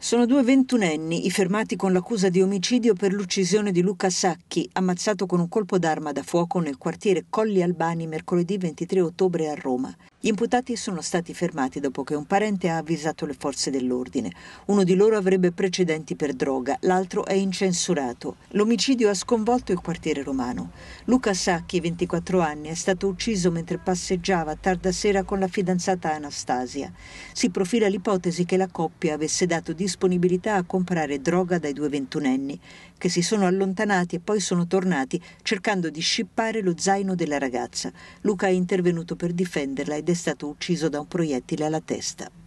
Sono due ventunenni i fermati con l'accusa di omicidio per l'uccisione di Luca Sacchi, ammazzato con un colpo d'arma da fuoco nel quartiere Colli Albani mercoledì 23 ottobre a Roma. Gli imputati sono stati fermati dopo che un parente ha avvisato le forze dell'ordine. Uno di loro avrebbe precedenti per droga, l'altro è incensurato. L'omicidio ha sconvolto il quartiere romano. Luca Sacchi, 24 anni, è stato ucciso mentre passeggiava tarda sera con la fidanzata Anastasia. Si profila l'ipotesi che la coppia avesse dato disponibilità a comprare droga dai due ventunenni, che si sono allontanati e poi sono tornati cercando di scippare lo zaino della ragazza. Luca è intervenuto per difenderla e ed è stato ucciso da un proiettile alla testa.